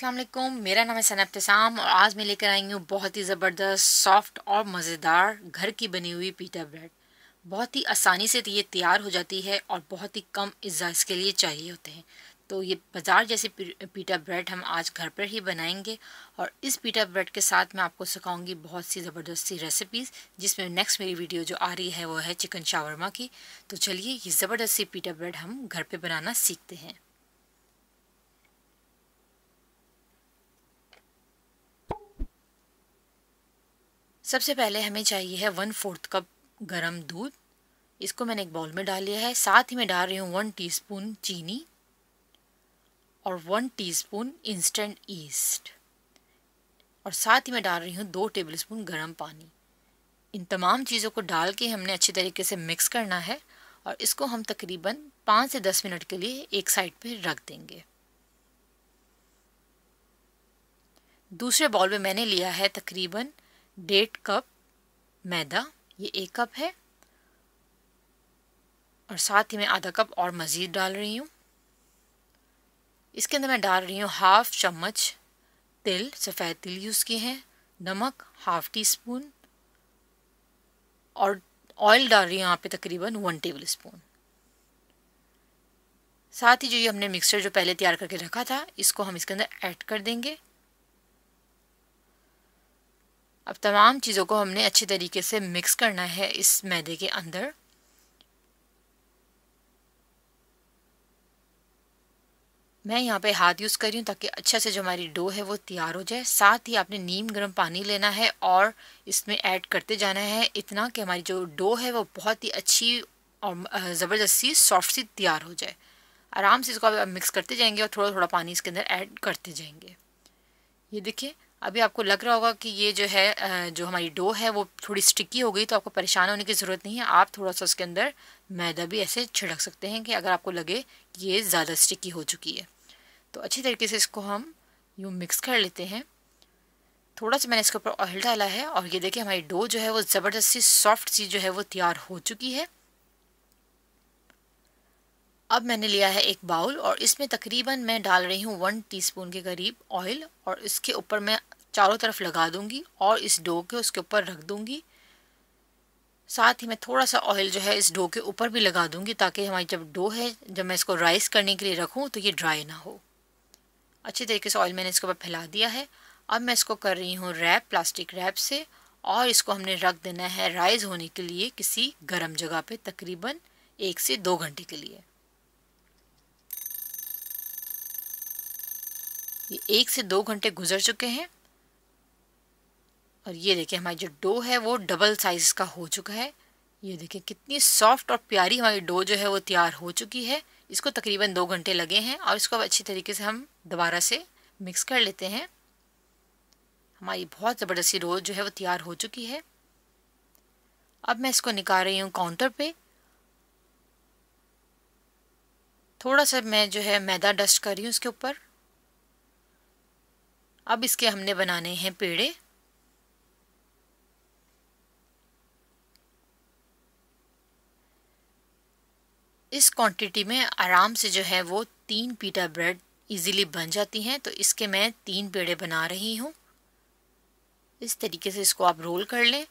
अस्सलाम वालेकुम मेरा नाम है सनब और आज मैं लेकर आई हूँ बहुत ही ज़बरदस्त सॉफ्ट और मज़ेदार घर की बनी हुई पीटा ब्रेड बहुत ही आसानी से तो ये तैयार हो जाती है और बहुत ही कम इज़ा इसके लिए चाहिए होते हैं तो ये बाज़ार जैसे पीटा ब्रेड हम आज घर पर ही बनाएंगे और इस पीटा ब्रेड के साथ मैं आपको सिखाऊंगी बहुत सी ज़बरदस्त सी रेसिपीज़ जिसमें नेक्स्ट मेरी वीडियो जो आ रही है वो है चिकन शावरमा की तो चलिए ये ज़बरदस्त सी पीटा ब्रेड हम घर पर बनाना सीखते हैं सबसे पहले हमें चाहिए है वन फोर्थ कप गरम दूध इसको मैंने एक बाउल में डाल लिया है साथ ही मैं डाल रही हूँ वन टीस्पून चीनी और वन टीस्पून इंस्टेंट ईस्ट और साथ ही मैं डाल रही हूँ दो टेबलस्पून गर्म पानी इन तमाम चीज़ों को डाल के हमने अच्छी तरीके से मिक्स करना है और इसको हम तकरीबन पाँच से दस मिनट के लिए एक साइड पे रख देंगे दूसरे बॉल में मैंने लिया है तकरीबन डेढ़ कप मैदा ये एक कप है और साथ ही मैं आधा कप और मज़ीद डाल रही हूँ इसके अंदर मैं डाल रही हूँ हाफ़ चम्मच तिल सफ़ेद तिल यूज़ किए हैं नमक हाफ़ टी स्पून और ऑयल डाल रही हूँ यहाँ पे तकरीबन वन टेबल स्पून साथ ही जो ये हमने मिक्सचर जो पहले तैयार करके रखा था इसको हम इसके अंदर ऐड कर देंगे अब तमाम चीज़ों को हमने अच्छे तरीके से मिक्स करना है इस मैदे के अंदर मैं यहाँ पे हाथ यूज़ कर रही हूँ ताकि अच्छा से जो हमारी डो है वो तैयार हो जाए साथ ही आपने नीम गर्म पानी लेना है और इसमें ऐड करते जाना है इतना कि हमारी जो डो है वो बहुत ही अच्छी और ज़बरदस्ती सॉफ्ट सी तैयार हो जाए आराम से इसको आप मिक्स करते जाएंगे और थोड़ा थोड़ा पानी इसके अंदर ऐड करते जाएंगे ये देखिए अभी आपको लग रहा होगा कि ये जो है जो हमारी डो है वो थोड़ी स्टिकी हो गई तो आपको परेशान होने की ज़रूरत नहीं है आप थोड़ा सा उसके अंदर मैदा भी ऐसे छिड़क सकते हैं कि अगर आपको लगे कि ये ज़्यादा स्टिकी हो चुकी है तो अच्छी तरीके से इसको हम यूँ मिक्स कर लेते हैं थोड़ा सा मैंने इसके ऊपर ऑयल डाला है और ये देखिए हमारी डो जो है वो ज़बरदस्ती सॉफ्ट सी जो है वो तैयार हो चुकी है अब मैंने लिया है एक बाउल और इसमें तकरीबन मैं डाल रही हूँ वन टीस्पून के करीब ऑयल और इसके ऊपर मैं चारों तरफ लगा दूंगी और इस डो के उसके ऊपर रख दूंगी साथ ही मैं थोड़ा सा ऑयल जो है इस डो के ऊपर भी लगा दूंगी ताकि हमारी जब डो है जब मैं इसको राइस करने के लिए रखूँ तो ये ड्राई ना हो अच्छे तरीके से ऑयल मैंने इसके ऊपर फैला दिया है अब मैं इसको कर रही हूँ रैप प्लास्टिक रैप से और इसको हमने रख देना है राइज होने के लिए किसी गर्म जगह पर तकरीबन एक से दो घंटे के लिए ये एक से दो घंटे गुजर चुके हैं और ये देखिए हमारी जो डो है वो डबल साइज़ का हो चुका है ये देखिए कितनी सॉफ्ट और प्यारी हमारी डो जो है वो तैयार हो चुकी है इसको तकरीबन दो घंटे लगे हैं और इसको अब अच्छी तरीके से हम दोबारा से मिक्स कर लेते हैं हमारी बहुत ज़बरदस्ती डो जो है वो तैयार हो चुकी है अब मैं इसको निकाल रही हूँ काउंटर पे थोड़ा सा मैं जो है मैदा डस्ट कर रही हूँ उसके ऊपर अब इसके हमने बनाने हैं पेड़े इस क्वांटिटी में आराम से जो है वो तीन पीटा ब्रेड इजीली बन जाती हैं तो इसके मैं तीन पेड़े बना रही हूँ इस तरीके से इसको आप रोल कर लें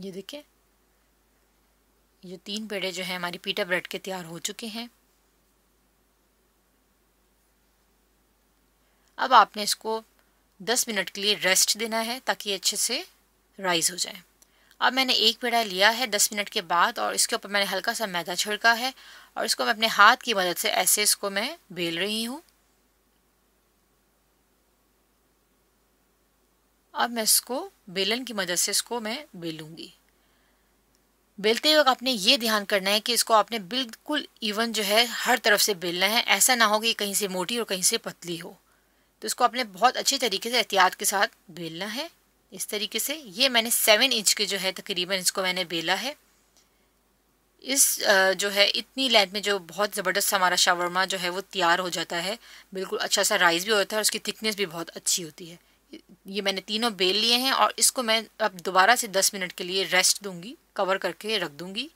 ये देखें ये तीन पेड़े जो है हमारी पीटा ब्रेड के तैयार हो चुके हैं अब आपने इसको 10 मिनट के लिए रेस्ट देना है ताकि अच्छे से राइज हो जाए अब मैंने एक पेड़ा लिया है 10 मिनट के बाद और इसके ऊपर मैंने हल्का सा मैदा छिड़का है और इसको मैं अपने हाथ की मदद से ऐसे इसको मैं बेल रही हूँ अब मैं इसको बेलन की मदद से इसको मैं बेलूँगी बेलते वक्त आपने ये ध्यान करना है कि इसको आपने बिल्कुल इवन जो है हर तरफ से बेलना है ऐसा ना हो कि कहीं से मोटी और कहीं से पतली हो तो इसको आपने बहुत अच्छे तरीके से एहतियात के साथ बेलना है इस तरीके से ये मैंने सेवन इंच के जो है तकरीबन इसको मैंने बेला है इस जो है इतनी लेंथ में जो बहुत ज़बरदस्त हमारा शावरमा जो है वो तैयार हो जाता है बिल्कुल अच्छा सा राइस भी होता है और उसकी थिकनेस भी बहुत अच्छी होती है ये मैंने तीनों बेल लिए हैं और इसको मैं अब दोबारा से दस मिनट के लिए रेस्ट दूंगी कवर करके रख दूंगी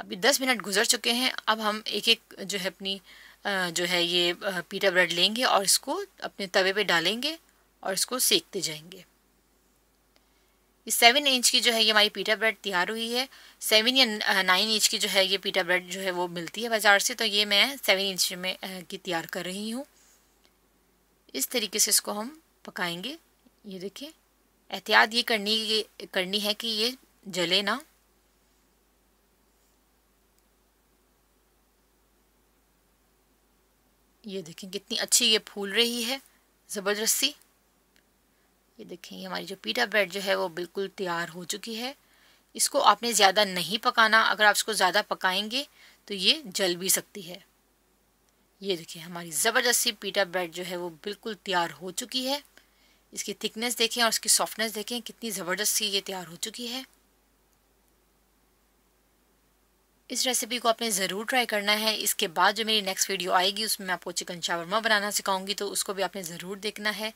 अभी दस मिनट गुजर चुके हैं अब हम एक एक जो है अपनी जो है ये पीटा ब्रेड लेंगे और इसको अपने तवे पे डालेंगे और इसको सेकते जाएंगे ये सेवन इंच की जो है ये हमारी पीटा ब्रेड तैयार हुई है सेवन या नाइन इंच की जो है ये पीटा ब्रेड जो है वो मिलती है बाज़ार से तो ये मैं सेवन इंच में की तैयार कर रही हूँ इस तरीके से इसको हम पकाएंगे ये देखिए एहतियात ये करनी करनी है कि ये जले ना ये देखें कितनी अच्छी ये फूल रही है ज़बरदस्ती ये देखें ये हमारी जो पीटा ब्रेड जो है वो बिल्कुल तैयार हो चुकी है इसको आपने ज़्यादा नहीं पकाना अगर आप इसको ज़्यादा पकाएंगे तो ये जल भी सकती है ये देखें हमारी ज़बरदस्ती पीटा ब्रेड जो है वो बिल्कुल तैयार हो चुकी है इसकी थिकनेस देखें और इसकी सॉफ्टनेस देखें कितनी ज़बरदस्ती ये तैयार हो चुकी है इस रेसिपी को आपने ज़रूर ट्राई करना है इसके बाद जो मेरी नेक्स्ट वीडियो आएगी उसमें मैं आपको चिकन शावरमा बनाना सिखाऊंगी तो उसको भी आपने ज़रूर देखना है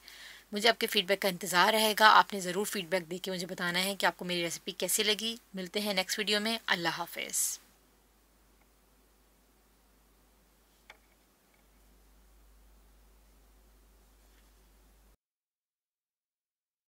मुझे आपके फीडबैक का इंतज़ार रहेगा आपने ज़रूर फीडबैक दे के मुझे बताना है कि आपको मेरी रेसिपी कैसी लगी मिलते हैं नेक्स्ट वीडियो में अल्लाह हाफिज़